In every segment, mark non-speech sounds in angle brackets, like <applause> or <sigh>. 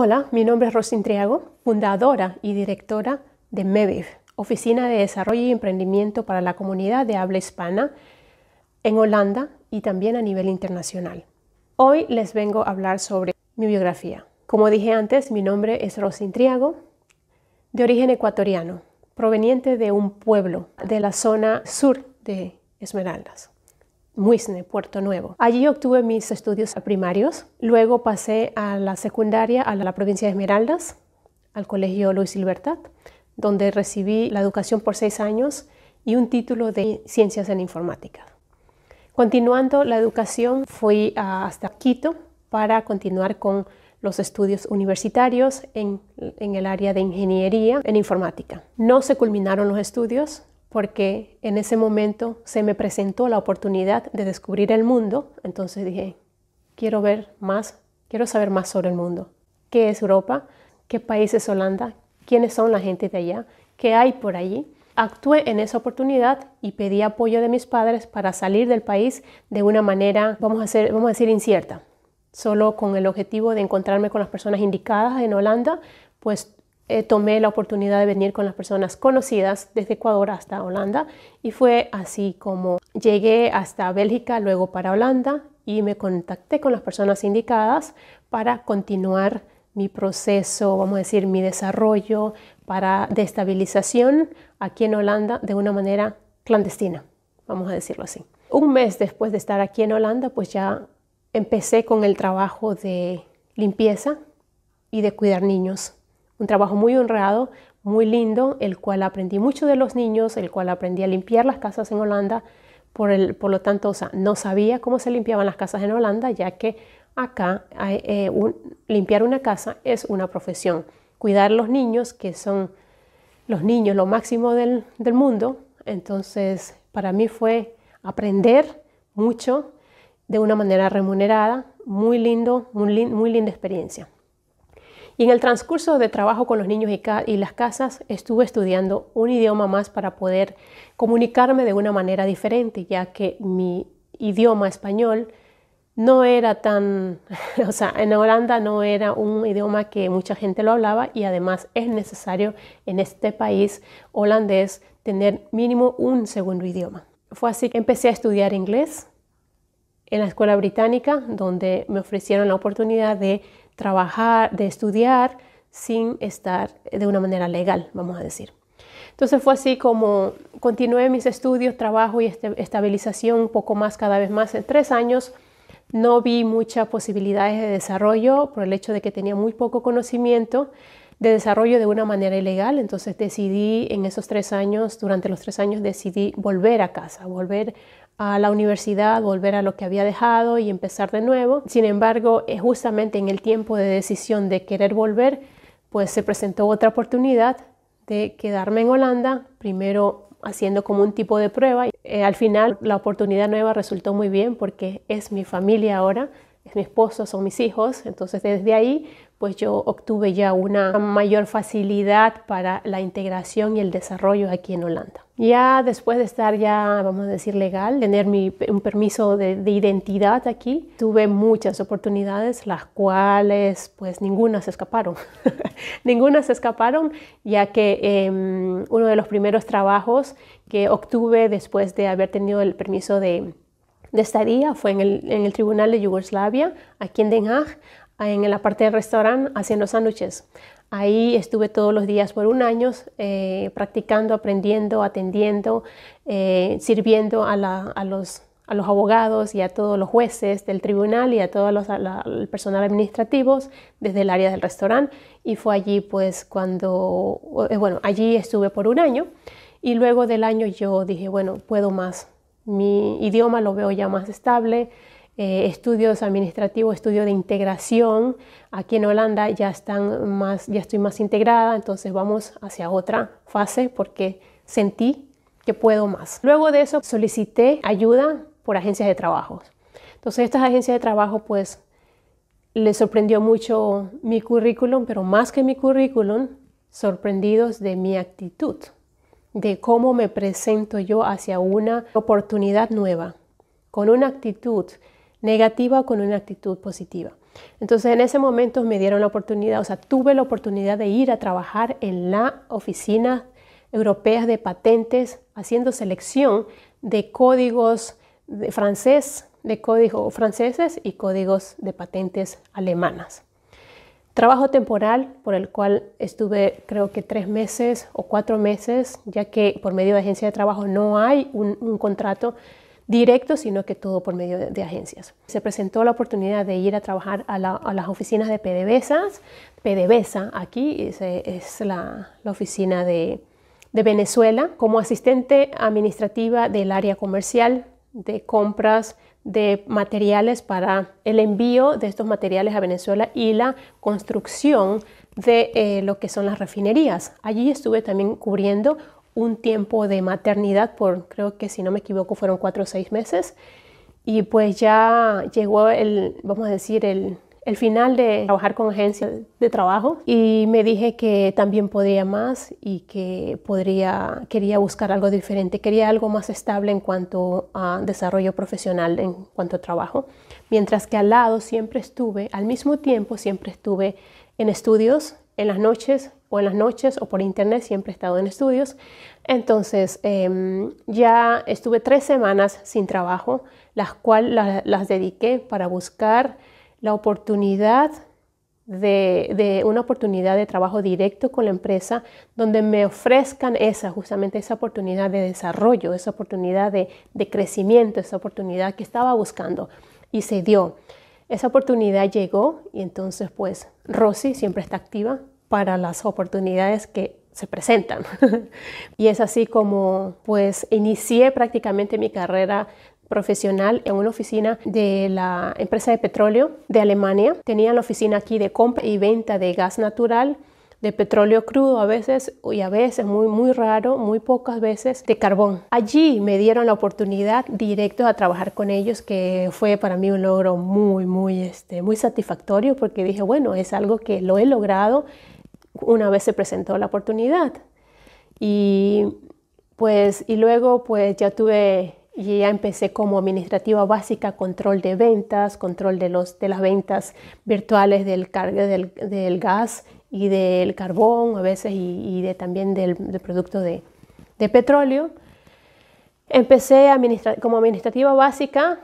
Hola, mi nombre es Rosin Triago, fundadora y directora de MEBIF, Oficina de Desarrollo y Emprendimiento para la Comunidad de Habla Hispana en Holanda y también a nivel internacional. Hoy les vengo a hablar sobre mi biografía. Como dije antes, mi nombre es Rosin Triago, de origen ecuatoriano, proveniente de un pueblo de la zona sur de Esmeraldas. Muisne, Puerto Nuevo. Allí obtuve mis estudios primarios, luego pasé a la secundaria a la provincia de Esmeraldas, al Colegio Luis Libertad, donde recibí la educación por seis años y un título de Ciencias en Informática. Continuando la educación, fui hasta Quito para continuar con los estudios universitarios en, en, el área de ingeniería en informática. No se culminaron los estudios, porque en ese momento se me presentó la oportunidad de descubrir el mundo, entonces dije, quiero ver más, quiero saber más sobre el mundo. ¿Qué es Europa? ¿Qué país es Holanda? ¿Quiénes son la gente de allá? ¿Qué hay por allí? Actué en esa oportunidad y pedí apoyo de mis padres para salir del país de una manera, vamos a, vamos a decir, incierta, solo con el objetivo de encontrarme con las personas indicadas en Holanda, pues eh, tomé la oportunidad de venir con las personas conocidas desde Ecuador hasta Holanda y fue así como llegué hasta Bélgica, luego para Holanda y me contacté con las personas indicadas para continuar mi proceso, vamos a decir, mi desarrollo para de estabilización aquí en Holanda de una manera clandestina, vamos a decirlo así. Un mes después de estar aquí en Holanda, pues ya empecé con el trabajo de limpieza y de cuidar niños un trabajo muy honrado, muy lindo, el cual aprendí mucho de los niños, el cual aprendí a limpiar las casas en Holanda. Por, el, por lo tanto, o sea, no sabía cómo se limpiaban las casas en Holanda, ya que acá eh, limpiar una casa es una profesión. Cuidar los niños, que son los niños lo máximo del, mundo, entonces para mí fue aprender mucho de una manera remunerada, muy lindo, muy linda experiencia. Y en el transcurso de trabajo con los niños y, las casas, estuve estudiando un idioma más para poder comunicarme de una manera diferente, ya que mi idioma español no era tan, <laughs> o sea, en Holanda no era un idioma que mucha gente lo hablaba y además es necesario en este país holandés tener mínimo un segundo idioma. Fue así que empecé a estudiar inglés en la escuela británica, donde me ofrecieron la oportunidad de trabajar, de estudiar sin estar de una manera legal, vamos a decir. Entonces fue así como continué mis estudios, trabajo y este, estabilización un poco más cada vez más en tres años. No vi muchas posibilidades de desarrollo por el hecho de que tenía muy poco conocimiento de desarrollo de una manera ilegal. Entonces decidí en esos tres años, durante los tres años decidí volver a casa, volver a la universidad, volver a lo que había dejado y empezar de nuevo. Sin embargo, eh, justamente en el tiempo de decisión de querer volver, pues se presentó otra oportunidad de quedarme en Holanda, primero haciendo como un tipo de prueba. y eh, al final la oportunidad nueva resultó muy bien porque es mi familia ahora, es mi esposo, son mis hijos, entonces desde ahí pues yo obtuve ya una mayor facilidad para la integración y el desarrollo aquí en Holanda. Ya después de estar ya, vamos a decir, legal, tener un permiso de, identidad aquí, tuve muchas oportunidades, las cuales pues ninguna se escaparon. <laughs> ninguna se escaparon, ya que em, uno de los primeros trabajos que obtuve después de haber tenido el permiso de, de estadía fue en el, en el, Tribunal de Yugoslavia, aquí en Den Haag en la parte del restaurante haciendo sándwiches. Ahí estuve todos los días por un año eh, practicando, aprendiendo, atendiendo, eh, sirviendo a, los, a, los, abogados y a todos los jueces del tribunal y a todo el personal administrativo desde el área del restaurante. Y fue allí pues cuando, eh, bueno, allí estuve por un año y luego del año yo dije, bueno, puedo más. Mi idioma lo veo ya más estable, eh, estudios administrativos, estudios de integración. Aquí en Holanda ya, están más, ya estoy más integrada, entonces vamos hacia otra fase porque sentí que puedo más. Luego de eso solicité ayuda por agencias de trabajo. Entonces estas agencias de trabajo pues les sorprendió mucho mi currículum, pero más que mi currículum, sorprendidos de mi actitud, de cómo me presento yo hacia una oportunidad nueva, con una actitud negativa con una actitud positiva. Entonces en ese momento me dieron la oportunidad, o sea, tuve la oportunidad de ir a trabajar en la oficina europea de patentes haciendo selección de códigos de francés, de códigos franceses y códigos de patentes alemanas. Trabajo temporal por el cual estuve creo que tres meses o cuatro meses, ya que por medio de agencia de trabajo no hay un contrato directo, sino que todo por medio de, agencias. Se presentó la oportunidad de ir a trabajar a, las oficinas de PDVSA. PDVSA aquí es, la, oficina de, Venezuela como asistente administrativa del área comercial de compras de materiales para el envío de estos materiales a Venezuela y la construcción de eh, lo que son las refinerías. Allí estuve también cubriendo un tiempo de maternidad por, creo que si no me equivoco, fueron cuatro o seis meses. Y pues ya llegó el, vamos a decir, el, el final de trabajar con agencia de trabajo y me dije que también podría más y que podría, quería buscar algo diferente, quería algo más estable en cuanto a desarrollo profesional, en cuanto a trabajo. Mientras que al lado siempre estuve, al mismo tiempo siempre estuve en estudios, en las noches o en las noches o por internet, siempre he estado en estudios. Entonces em, ya estuve tres semanas sin trabajo, las cuales las dediqué para buscar la oportunidad de, una oportunidad de trabajo directo con la empresa donde me ofrezcan esa, justamente esa oportunidad de desarrollo, esa oportunidad de, de crecimiento, esa oportunidad que estaba buscando y se dio. Esa oportunidad llegó y entonces pues Rosy siempre está activa para las oportunidades que se presentan. <laughs> y es así como pues inicié prácticamente mi carrera profesional en una oficina de la empresa de petróleo de Alemania. Tenía la oficina aquí de compra y venta de gas natural de petróleo crudo a veces y a veces muy muy raro, muy pocas veces de carbón. Allí me dieron la oportunidad directo a trabajar con ellos que fue para mí un logro muy muy este, muy satisfactorio porque dije, bueno, es algo que lo he logrado una vez se presentó la oportunidad. Y pues y luego pues ya tuve y ya empecé como administrativa básica, control de ventas, control de, los, de las ventas virtuales del cargue del, del, gas y del carbón a veces y, de, también del, producto de, petróleo. Empecé como administrativa básica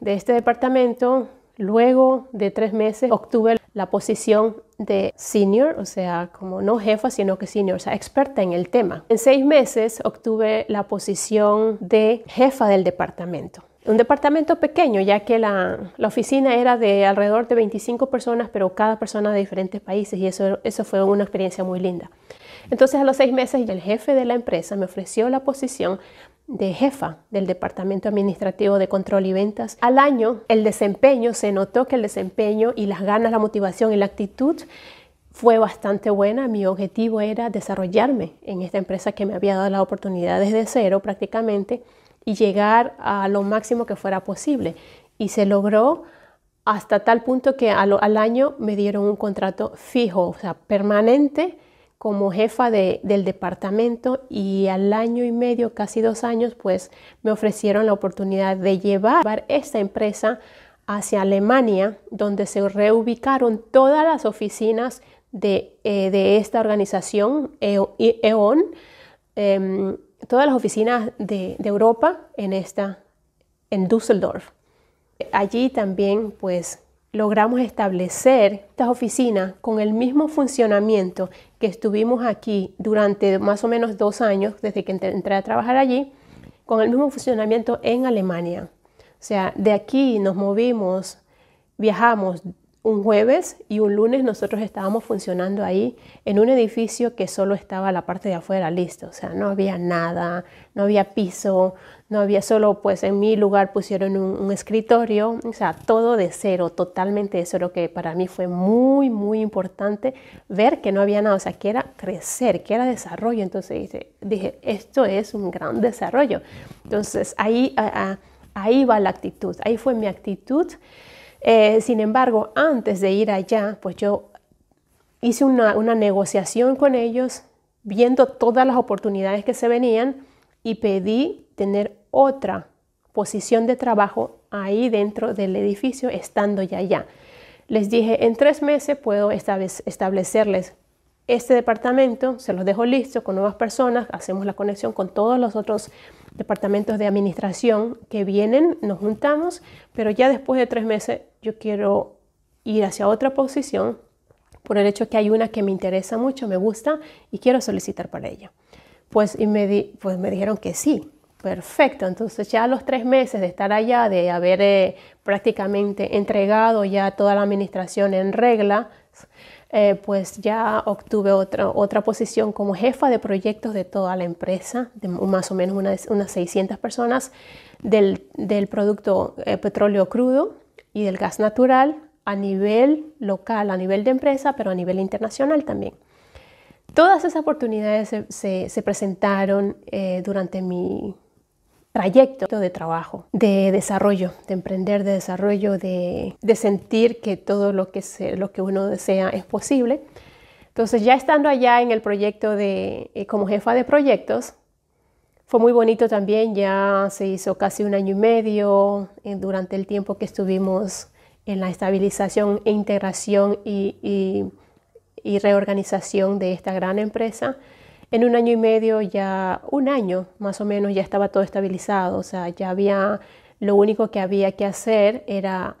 de este departamento. Luego de tres meses obtuve la posición de senior, o sea, como no jefa, sino que senior, o sea, experta en el tema. En seis meses obtuve la posición de jefa del departamento un departamento pequeño, ya que la, oficina era de alrededor de 25 personas, pero cada persona de diferentes países, y eso, eso fue una experiencia muy linda. Entonces a los seis meses el jefe de la empresa me ofreció la posición de jefa del Departamento Administrativo de Control y Ventas. Al año el desempeño, se notó que el desempeño y las ganas, la motivación y la actitud fue bastante buena. Mi objetivo era desarrollarme en esta empresa que me había dado la oportunidad desde cero prácticamente y llegar a lo máximo que fuera posible. Y se logró hasta tal punto que al, año me dieron un contrato fijo, o sea, permanente como jefa del departamento y al año y medio, casi dos años, pues me ofrecieron la oportunidad de llevar esta empresa hacia Alemania, donde se reubicaron todas las oficinas de, eh, de esta organización, EON todas las oficinas de, Europa en esta, en Düsseldorf. Allí también pues logramos establecer estas oficinas con el mismo funcionamiento que estuvimos aquí durante más o menos dos años desde que entré a trabajar allí, con el mismo funcionamiento en Alemania. O sea, de aquí nos movimos, viajamos un jueves y un lunes nosotros estábamos funcionando ahí en un edificio que solo estaba la parte de afuera lista, o sea, no había nada, no había piso, no había solo, pues en mi lugar pusieron un, escritorio, o sea, todo de cero, totalmente de cero, que para mí fue muy, muy importante ver que no había nada, o sea, que era crecer, que era desarrollo, entonces dije, dije esto es un gran desarrollo. Entonces ahí, ahí va la actitud, ahí fue mi actitud eh, sin embargo, antes de ir allá, pues yo hice una, negociación con ellos, viendo todas las oportunidades que se venían y pedí tener otra posición de trabajo ahí dentro del edificio, estando ya allá. Les dije, en tres meses puedo establecerles este departamento, se los dejo listo con nuevas personas, hacemos la conexión con todos los otros departamentos de administración que vienen, nos juntamos, pero ya después de tres meses yo quiero ir hacia otra posición por el hecho que hay una que me interesa mucho, me gusta y quiero solicitar para ella. Pues, y me, pues me dijeron que sí, perfecto. Entonces ya a los tres meses de estar allá, de haber eh, prácticamente entregado ya toda la administración en regla, eh, pues ya obtuve otra, otra posición como jefa de proyectos de toda la empresa, de más o menos unas, unas 600 personas, del, producto eh, petróleo crudo, y del gas natural a nivel local, a nivel de empresa, pero a nivel internacional también. Todas esas oportunidades se, presentaron eh, durante mi trayecto de trabajo, de desarrollo, de emprender, de desarrollo, de, sentir que todo lo que, lo que uno desea es posible. Entonces ya estando allá en el proyecto eh, como jefa de proyectos, fue muy bonito también, ya se hizo casi un año y medio eh, durante el tiempo que estuvimos en la estabilización e integración y, reorganización de esta gran empresa. En un año y medio, ya un año más o menos, ya estaba todo estabilizado, o sea, ya había, lo único que había que hacer era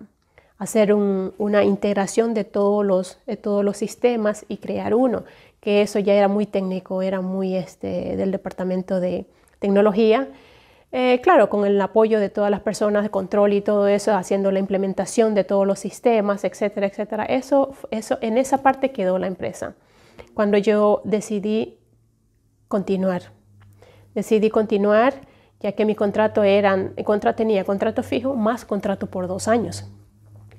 hacer una integración de todos, los, de todos los sistemas y crear uno, que eso ya era muy técnico, era muy este, del departamento de, tecnología. Eh, claro, con el apoyo de todas las personas de control y todo eso, haciendo la implementación de todos los sistemas, etcétera, etcétera. Eso, eso, en esa parte quedó la empresa. Cuando yo decidí continuar, decidí continuar ya que mi contrato eran, tenía contrato fijo más contrato por dos años.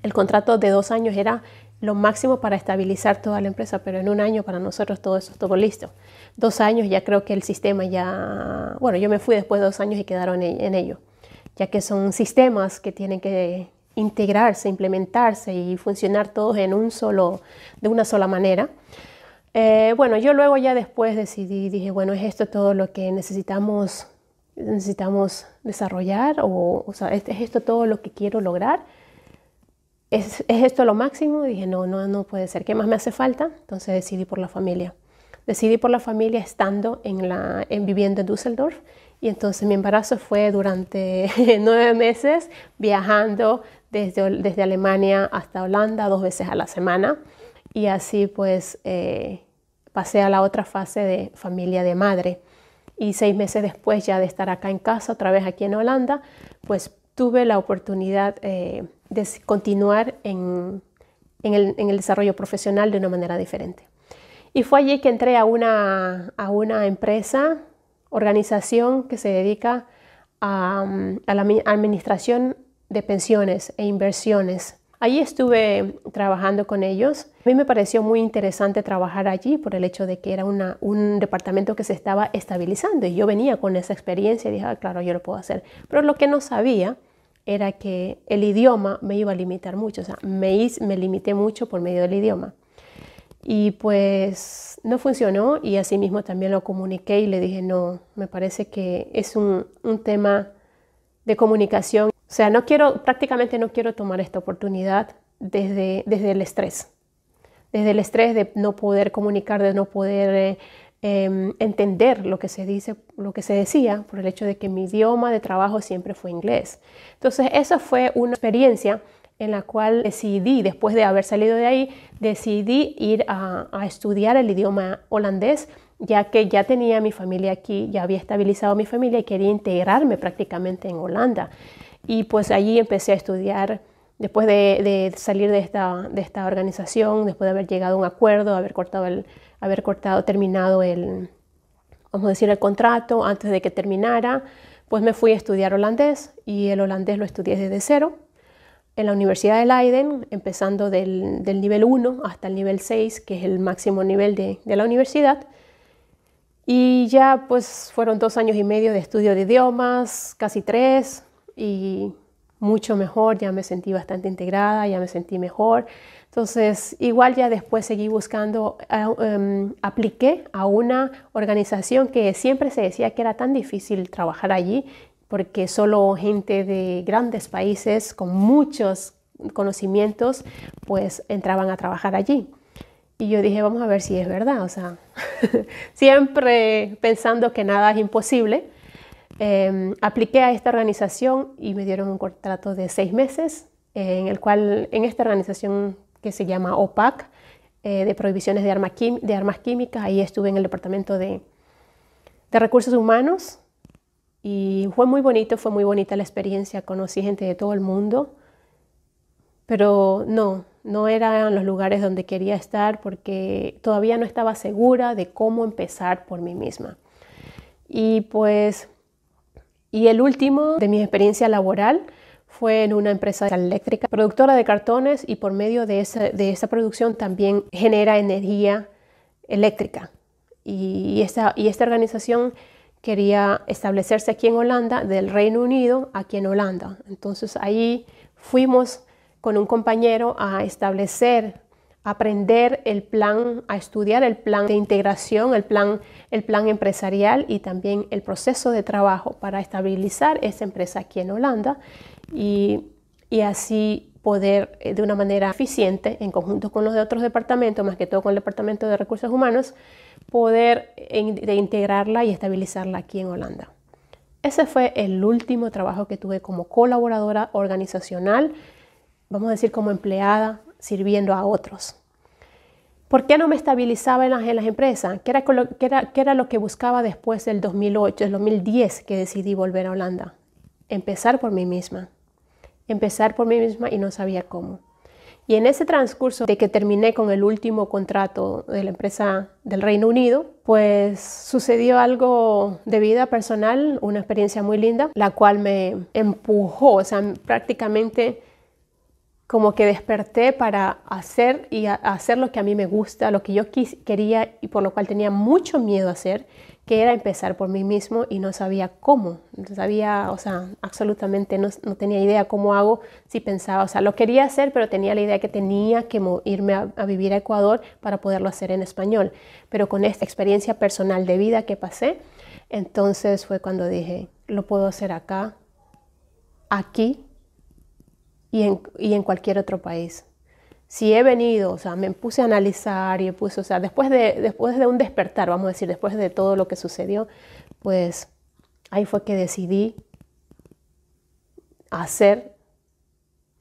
El contrato de dos años era lo máximo para estabilizar toda la empresa, pero en un año para nosotros todo eso estuvo listo. Dos años ya creo que el sistema ya, bueno, yo me fui después de dos años y quedaron en ello, ya que son sistemas que tienen que integrarse, implementarse y funcionar todos en un solo, de una sola manera. Eh, bueno, yo luego ya después decidí, dije, bueno, es esto todo lo que necesitamos, necesitamos desarrollar o, o sea, es esto todo lo que quiero lograr ¿es, esto lo máximo? dije, no, no, no puede ser. ¿Qué más me hace falta? Entonces decidí por la familia. Decidí por la familia estando en la, en, viviendo en Düsseldorf y entonces mi embarazo fue durante <laughs> nueve meses viajando desde, desde, Alemania hasta Holanda dos veces a la semana. Y así pues eh, pasé a la otra fase de familia de madre. Y seis meses después ya de estar acá en casa, otra vez aquí en Holanda, pues tuve la oportunidad eh, de continuar en, el, desarrollo profesional de una manera diferente. Y fue allí que entré a una, empresa, organización que se dedica a, mm, la administración de pensiones e inversiones. Allí estuve trabajando con ellos. A mí me pareció muy interesante trabajar allí por el hecho de que era un departamento que se estaba estabilizando y yo venía con esa experiencia y dije, ah, claro, yo lo puedo hacer. Pero lo que no sabía era que el idioma me iba a limitar mucho, o sea, me, me limité mucho por medio del idioma. Y pues no funcionó y así mismo también lo comuniqué y le dije, no, me parece que es un, un tema de comunicación. O sea, no quiero, prácticamente no quiero tomar esta oportunidad desde, desde el estrés, desde el estrés de no poder comunicar, de no poder... Eh, Em, entender lo que se dice, lo que se decía, por el hecho de que mi idioma de trabajo siempre fue inglés. Entonces, esa fue una experiencia en la cual decidí, después de haber salido de ahí, decidí ir a estudiar el idioma holandés, ya que ya tenía mi familia aquí, ya había estabilizado mi familia y quería integrarme prácticamente en Holanda. Y pues allí empecé a estudiar después de, salir de esta, de esta, organización, después de haber llegado a un acuerdo, haber cortado, el, haber cortado, terminado el, vamos a decir, el contrato antes de que terminara, pues me fui a estudiar holandés y el holandés lo estudié desde cero en la Universidad de Leiden, empezando del, del nivel 1 hasta el nivel 6, que es el máximo nivel de, de la universidad. Y ya pues fueron dos años y medio de estudio de idiomas, casi tres, y mucho mejor, ya me sentí bastante integrada, ya me sentí mejor. Entonces, igual ya después seguí buscando, eh, em, apliqué a una organización que siempre se decía que era tan difícil trabajar allí, porque solo gente de grandes países con muchos conocimientos, pues entraban a trabajar allí. Y yo dije, vamos a ver si es verdad, o sea, <laughs> siempre pensando que nada es imposible, eh, apliqué a esta organización y me dieron un contrato de seis meses, en el cual en esta organización que se llama OPAC, eh, de prohibiciones de, armas químicas, ahí estuve en el departamento de, recursos humanos y fue muy bonito, fue muy bonita la experiencia, conocí gente de todo el mundo, pero no, no eran los lugares donde quería estar porque todavía no estaba segura de cómo empezar por mí misma. Y pues y el último de mi experiencia laboral fue en una empresa eléctrica, productora de cartones y por medio de esa, producción también genera energía eléctrica. Y y esta organización quería establecerse aquí en Holanda, del Reino Unido aquí en Holanda. Entonces ahí fuimos con un compañero a establecer aprender el plan, a estudiar el plan de integración, el plan, el plan empresarial y también el proceso de trabajo para estabilizar esa empresa aquí en Holanda y, así poder eh, de una manera eficiente, en conjunto con los de otros departamentos, más que todo con el Departamento de Recursos Humanos, poder de integrarla y estabilizarla aquí en Holanda. Ese fue el último trabajo que tuve como colaboradora organizacional, vamos a decir como empleada sirviendo a otros. ¿Por qué no me estabilizaba en las, en empresas? ¿Qué era, qué era lo que buscaba después del 2008, del 2010 que decidí volver a Holanda? Empezar por mí misma. Empezar por mí misma y no sabía cómo. Y en ese transcurso de que terminé con el último contrato de la empresa del Reino Unido, pues sucedió algo de vida personal, una experiencia muy linda, la cual me empujó, o sea, prácticamente como que desperté para hacer y hacer lo que a mí me gusta, lo que yo quería y por lo cual tenía mucho miedo a hacer, que era empezar por mí mismo y no sabía cómo, no sabía, o sea, absolutamente no, tenía idea cómo hago si pensaba, o sea, lo quería hacer, pero tenía la idea que tenía que irme a vivir a Ecuador para poderlo hacer en español. Pero con esta experiencia personal de vida que pasé, entonces fue cuando dije, lo puedo hacer acá, aquí y en, cualquier otro país. Si he venido, o sea, me puse a analizar y puse, o sea, después de, después de un despertar, vamos a decir, después de todo lo que sucedió, pues ahí fue que decidí hacer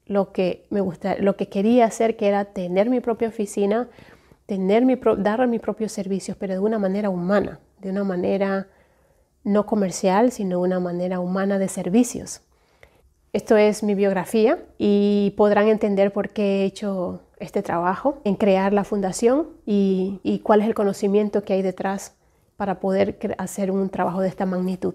lo que me gusta, lo que quería hacer, que era tener mi propia oficina, tener mi dar mis propios servicios, pero de una manera humana, de una manera no comercial, sino de una manera humana de servicios. Esto es mi biografía y podrán entender por qué he hecho este trabajo en crear la fundación y, cuál es el conocimiento que hay detrás para poder hacer un trabajo de esta magnitud.